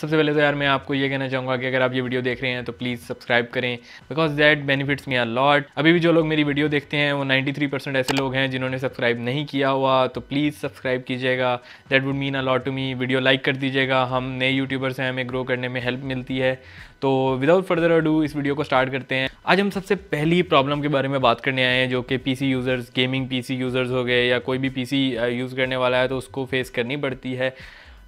सबसे पहले तो यार मैं आपको ये कहना चाहूँगा कि अगर आप ये वीडियो देख रहे हैं तो प्लीज़ सब्सक्राइब करें because that benefits me a lot अभी भी जो लोग मेरी वीडियो देखते हैं वो 93 परसेंट ऐसे लोग हैं जिन्होंने सब्सक्राइब नहीं किया हुआ तो प्लीज़ सब्सक्राइब कीजिएगा that would mean a lot to me video like कर दीजिएगा हम नए यूट्यूबर्स हैं हमें ग्रो करने में हेल्प मिलती है तो विदाउट फर्दर अडू इस वीडियो को स्टार्ट करते हैं आज हम सबसे पहली प्रॉब्लम के बारे में बात करने आए हैं जो कि PC users gaming PC users हो गए या कोई भी पीसी यूज़ uh, करने वाला है तो उसको फेस करनी पड़ती है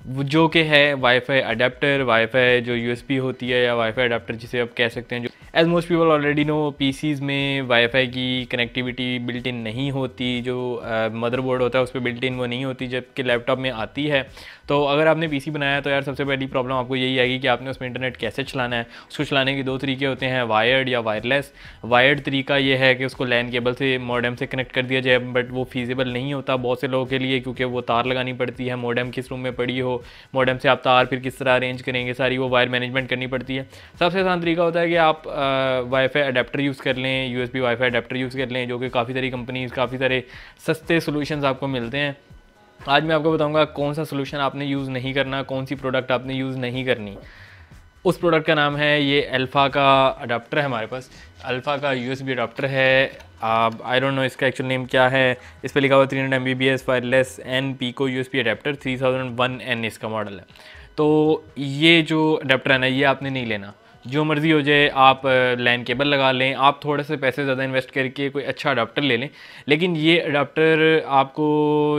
जो कि है वाईफाई अडेप्टर वाईफाई जो यूएसबी होती है या वाईफाई अडेप्टर जिसे आप कह सकते हैं जो as most people already know P में वाईफाई की कनेक्टिविटी बिल्ट इन नहीं होती जो मदरबोर्ड uh, होता है उस पर बिल्ट इन वो नहीं होती जबकि लैपटॉप में आती है तो अगर आपने पी बनाया तो यार सबसे पहली प्रॉब्लम आपको यही आएगी कि आपने उसमें इंटरनेट कैसे चलाना है उसको चलाने के दो तरीके होते हैं वायर्ड या वायरलेस वायर्ड तरीका ये है कि उसको लैन केबल से मॉडम से कनेक्ट कर दिया जाए बट वो फीजिबल नहीं होता बहुत से लोगों के लिए क्योंकि वो तार लगानी पड़ती है मॉडम किस रूम में पड़ी हो मॉडम से आप तार फिर किस तरह अरेंज करेंगे सारी वो वायर मैनेजमेंट करनी पड़ती है सबसे आसान तरीका होता है कि आप uh, वाईफाई अडेप्टर यूज़ कर लें वाई फाई अडेप्टर यूज़ कर लें जो कि काफ़ी सारी कंपनीज काफ़ी सारे सस्ते सोल्यूशन आपको मिलते हैं आज मैं आपको बताऊंगा कौन सा सोल्यूशन आपने यूज़ नहीं करना कौन सी प्रोडक्ट आपने यूज़ नहीं करनी उस प्रोडक्ट का नाम है ये अल्फ़ा का अडाप्टर है हमारे पास अल्फ़ा का यू एस बी अडाप्टर है आई डोंट नो इसका एक्चुअल नेम क्या है इस पर लिखा हुआ three hundred M B B S wireless N P को U S B adapter three thousand one N इसका मॉडल है तो ये जो अडाप्टर है ना ये आपने नहीं लेना जो मर्ज़ी हो जाए आप लैन केबल लगा लें आप थोड़े से पैसे ज़्यादा इन्वेस्ट करके कोई अच्छा अडाप्टर ले लें लेकिन ये अडाप्टर आपको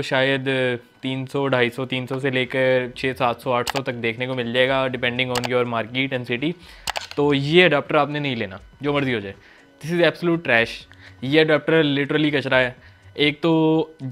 शायद तीन सौ ढाई सौ तीन सौ से लेकर छः सात सौ आठ सौ तक देखने को मिल जाएगा depending on your market and city तो ये अडाप्टर आपने नहीं लेना जो मर्ज़ी हो जाए दिस इज़ एब्सोलूट ट्रैश ये अडाप्टर लिटरली कचरा है एक तो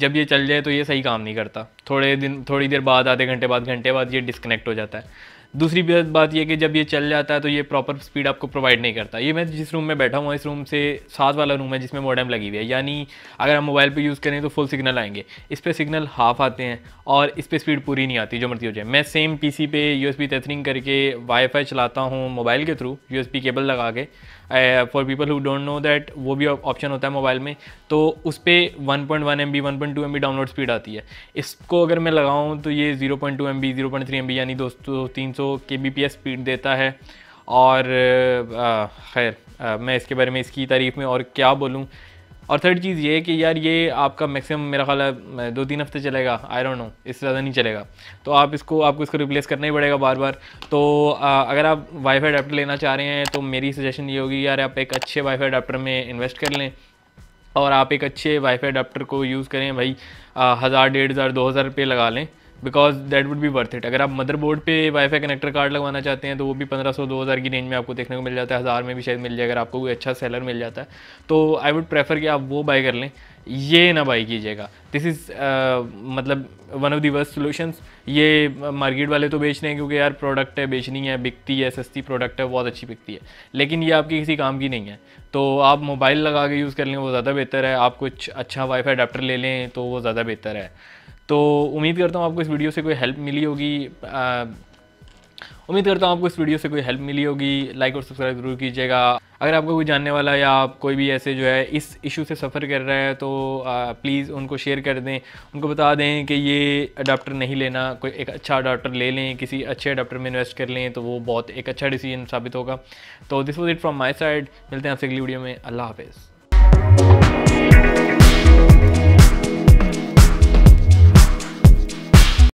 जब ये चल जाए तो ये सही काम नहीं करता थोड़े दिन थोड़ी देर बाद आधे घंटे बाद घंटे बाद ये डिसकनेक्ट हो जाता है दूसरी बात यह कि जब ये चल जाता है तो ये प्रॉपर स्पीड आपको प्रोवाइड नहीं करता ये मैं जिस रूम में बैठा हुआ इस रूम से साथ वाला रूम है जिसमें मॉडर्म लगी हुई है यानी अगर हम मोबाइल पे यूज़ करें तो फुल सिग्नल आएंगे इस पर सिग्नल हाफ आते हैं और इस पर स्पीड पूरी नहीं आती जो मर्जी हो जाए मैं सेम पी पे यू एस करके वाईफाई चलाता हूँ मोबाइल के थ्रू यू केबल लगा के for people who don't know that वो भी ऑप्शन होता है मोबाइल में तो उस पर one point one M B one point two M B download speed आती है इसको अगर मैं लगाऊँ तो ये zero point two M B zero point three M B यानी दो सौ तीन सौ के बी पी एस स्पीड देता है और uh, uh, खैर uh, मैं इसके बारे में इसकी तारीफ़ में और क्या बोलूँ और थर्ड चीज़ ये है कि यार ये आपका मैक्सिमम मेरा ख्याल है दो तीन हफ्ते चलेगा आई डोंट नो इससे ज़्यादा नहीं चलेगा तो आप इसको आपको इसको रिप्लेस करना ही पड़ेगा बार बार तो आ, अगर आप वाईफाई अडाप्टर लेना चाह रहे हैं तो मेरी सजेशन ये होगी यार आप एक अच्छे वाईफाई अडाप्टर में इन्वेस्ट कर लें और आप एक अच्छे वाईफाई अडाप्टर को यूज़ करें भाई हज़ार डेढ़ हज़ार दो हज़ार रुपये लगा लें बिकॉज दैट वुड भी वर्थ इट अगर आप मदरबोर्ड पे वाईफाई कनेक्टर कार्ड लगवाना चाहते हैं तो वो भी 1500 2000 की रेंज में आपको देखने को मिल जाता है हज़ार में भी शायद मिल जाए अगर आपको कोई अच्छा सेलर मिल जाता है तो आई वुड प्रेफर कि आप वो बाई कर लें ये ना बाई कीजिएगा दिस इज़ uh, मतलब one of the worst solutions ये मार्केट वाले तो बेच रहे हैं क्योंकि यार प्रोडक्ट है बेचनी है बिकती है सस्ती प्रोडक्ट है बहुत अच्छी बिकती है लेकिन ये आपकी किसी काम की नहीं है तो आप मोबाइल लगा के यूज़ कर लें वो ज़्यादा बेहतर है आप कुछ अच्छा वाईफाई अडाप्टर ले लें तो वो ज़्यादा बेहतर है तो उम्मीद करता हूँ आपको इस वीडियो से कोई हेल्प मिली होगी उम्मीद करता हूँ आपको इस वीडियो से कोई हेल्प मिली होगी लाइक और सब्सक्राइब जरूर कीजिएगा अगर आपको कोई जानने वाला या आप कोई भी ऐसे जो है इस इशू से सफ़र कर रहा है तो प्लीज़ उनको शेयर कर दें उनको बता दें कि ये अडाप्टर नहीं लेना कोई एक अच्छा अडाप्टर ले लें किसी अच्छे अडाप्टर में इन्वेस्ट कर लें तो वो बहुत एक अच्छा डिसीजन साबित होगा तो this was it from my side मिलते हैं आपसे अगली वीडियो में अल्लाह हाफिज़